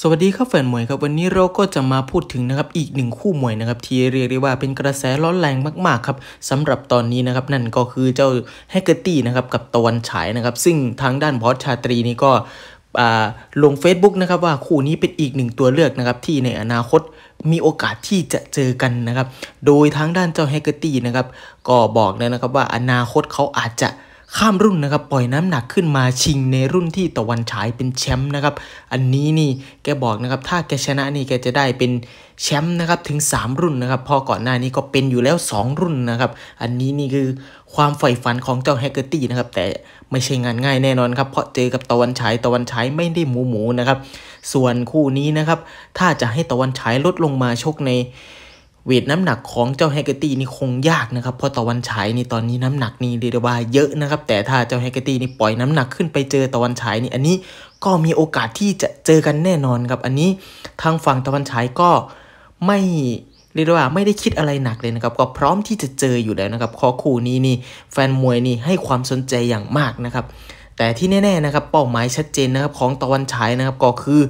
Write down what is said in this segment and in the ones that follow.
สวัสดีครับแฟนมวยครับวันนี้เราก็จะมาพูดถึงนะครับอีกหนึ่งคู่มวยนะครับที่เรียกได้ว่าเป็นกระแสร้อนแรงมากๆครับสำหรับตอนนี้นะครับ นั่นก็คือเจ้าแฮกเกอร์ตี้นะครับกับตะวันฉายนะครับ ซึ่งทางด้านพอชาตรีนี่ก็ลง Facebook นะครับ ว่าคู่นี้เป็นอีกหนึ่งตัวเลือกนะครับที่ในอนาคตมีโอกาสที่จะเจอกันนะครับโดยทางด้านเจ้าแฮกเกอร์ตี้นะครับก็บอกเลยนะครับว่าอนาคตเขาอาจจะข้ามรุ่นนะครับปล่อยน้ำหนักขึ้นมาชิงในรุ่นที่ตะวันฉายเป็นแชมป์นะครับอันนี้นี่แกบอกนะครับถ้าแกชนะนี่แกจะได้เป็นแชมป์นะครับถึง 3 รุ่นนะครับพอก่อนหน้านี้ก็เป็นอยู่แล้ว 2 รุ่นนะครับอันนี้นี่คือความใฝ่ฝันของเจ้าแฮกเกอร์ตี้นะครับแต่ไม่ใช่งานง่ายแน่นอนครับเพราะเจอกับตะวันฉายตะวันฉายไม่ได้หมูหมูนะครับ ส่วนคู่นี้นะครับถ้าจะให้ตะวันฉายลดลงมาชกในเวทน้ำหนักของเจ้าแฮกเกอร์ตี้นี่คงยากนะครับ เพราะตะวันฉายนี่ตอนนี้น้ำหนักนี่เรียกว่าเยอะนะครับแต่ถ้าเจ้าแฮกเกอร์ตี้นี่ปล่อยน้ำหนักขึ้นไปเจอตะวันฉายนี่ อันนี้ก็มีโอกาสที่จะเจอกันแน่นอนครับ อันนี้ทางฝั่งตะวันฉายก็ไม่เรียกว่าไม่ได้คิดอะไรหนักเลยนะครับ ก็พร้อมที่จะเจออยู่แล้วนะครับข้อคู่นี้นี่แฟนมวยนี่ให้ความสนใจอย่างมากนะครับแต่ที่แน่ๆนะครับเป้าหมายชัดเจนนะครับของตะวันฉายนะครับก็คือ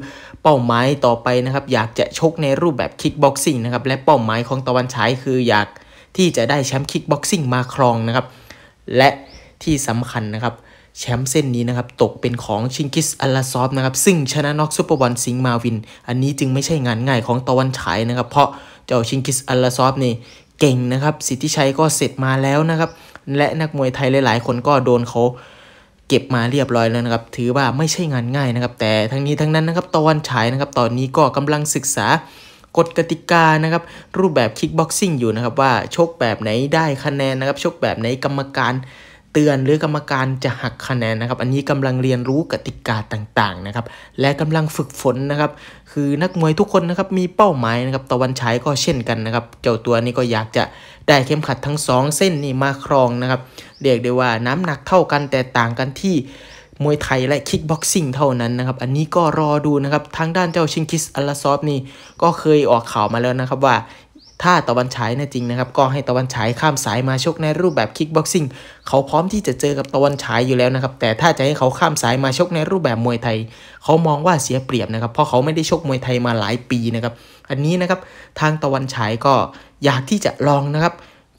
เป้าหมายต่อไปนะครับอยากจะชกในรูปแบบคิกบ็อกซิ่งนะครับและเป้าหมายของตะวันฉายคือ อยากที่จะได้แชมป์คิกบ็อกซิ่งมาครองนะครับและที่สำคัญนะครับแชมป์เส้นนี้นะครับตกเป็นของชิงกิสอัลลาซอฟนะครับซึ่งชนะน็อกซูเปอร์บอลซิงมาวินอันนี้จึงไม่ใช่งานง่ายของตะวันฉายนะครับเพราะเจ้าชิงกิสอัลลาซอฟนี่เก่งนะครับสิทธิชัยก็เสร็จมาแล้วนะครับและนักมวยไทยหลาย ๆ คนก็โดนเขาเก็บมาเรียบร้อยแล้วนะครับถือว่าไม่ใช่งานง่ายนะครับแต่ทั้งนี้ทั้งนั้นนะครับตอนฉายนะครับตอนนี้ก็กำลังศึกษา กฎกติกานะครับรูปแบบคิกบ็อกซิ่งอยู่นะครับว่าชกแบบไหนได้คะแนนนะครับชกแบบไหนกรรมการเตือนหรือกรรมการจะหักคะแนนนะครับอันนี้กำลังเรียนรู้กติกาต่างๆนะครับและกำลังฝึกฝน นะครับคือนักมวยทุกคนนะครับมีเป้าหมายนะครับตะวันฉายก็เช่นกันนะครับเจ้าตัวนี้ก็อยากจะได้เข้มขัดทั้ง 2 เส้นนี่มาครองนะครับเรียกได้ว่าน้ำหนักเท่ากันแต่ต่างกันที่มวยไทยและคิกบ็อกซิ่งเท่านั้นนะครับอันนี้ก็รอดูนะครับทางด้านเจ้าชิงคิสอัลลาซอฟนี่ก็เคยออกข่าวมาแล้วนะครับว่าถ้าตะวันฉายนะจริงนะครับก็ให้ตะวันฉายข้ามสายมาชกในรูปแบบคิกบ็อกซิ่ง เขาพร้อมที่จะเจอกับตะวันฉายอยู่แล้วนะครับ แต่ถ้าจะให้เขาข้ามสายมาชกในรูปแบบมวยไทย เขามองว่าเสียเปรียบนะครับ เพราะเขาไม่ได้ชกมวยไทยมาหลายปีนะครับ อันนี้นะครับทางตะวันฉายก็อยากที่จะลองนะครับ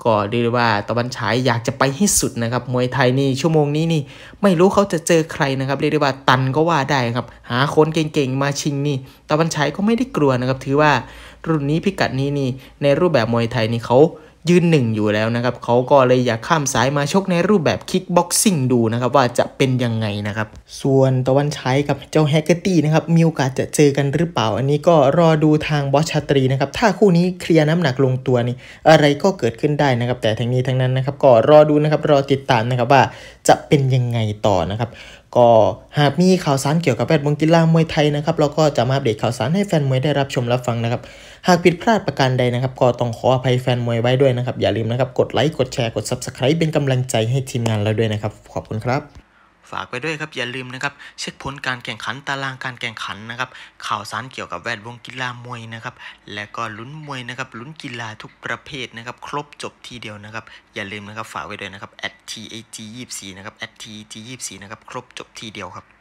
ก็เรียกว่าตะวันฉายอยากจะไปให้สุดนะครับ มวยไทยนี่ชั่วโมงนี้นี่ ไม่รู้เขาจะเจอใครนะครับ เรียกว่าตันก็ว่าได้ครับ หาคนเก่งๆมาชิงนี่ ตะวันฉายก็ไม่ได้กลัวนะครับ ถือว่ารุ่นนี้พิกัดนี้นี่ในรูปแบบมวยไทยนี่เขายืนหนึ่งอยู่แล้วนะครับเขาก็เลยอยากข้ามสายมาชกในรูปแบบคิกบ็อกซิ่งดูนะครับว่าจะเป็นยังไงนะครับ ส่วนตะวันใช้กับเจ้าแฮกเกอร์ตี้นะครับมีโอกาสจะเจอกันหรือเปล่า อันนี้ก็รอดูทางบอสชาตรีนะครับถ้าคู่นี้เคลียร์น้ำหนักลงตัวนี่อะไรก็เกิดขึ้นได้นะครับ แต่ทั้งนี้ทั้งนั้นนะครับก็รอดูนะครับรอติดตามนะครับว่า จะเป็นยังไงต่อนะครับก็หากมีข่าวสารเกี่ยวกับแวดวงกีฬามวยไทยนะครับเราก็จะมาอัปเดตข่าวสารให้แฟนมวยได้รับชมรับฟังนะครับหากผิดพลาดประการใดนะครับ ก็ต้องขออภัยแฟนมวยไว้ด้วยนะครับ อย่าลืมนะครับกดไลค์กดแชร์กด Subscribe เป็นกำลังใจให้ทีมงานเราด้วยนะครับ ขอบคุณครับฝากไปด้วยครับอย่าลืมนะครับเช็คผลการแข่งขันตารางการแข่งขันนะครับข่าวสารเกี่ยวกับแวดวงกีฬามวยนะครับและก็ลุ้นมวยนะครับลุ้นกีฬาทุกประเภทนะครับครบจบทีเดียวนะครับอย่าลืมนะครับฝากไว้ด้วยนะครับ at tag 24นะครับ at tag 24นะครับครบจบทีเดียวครับ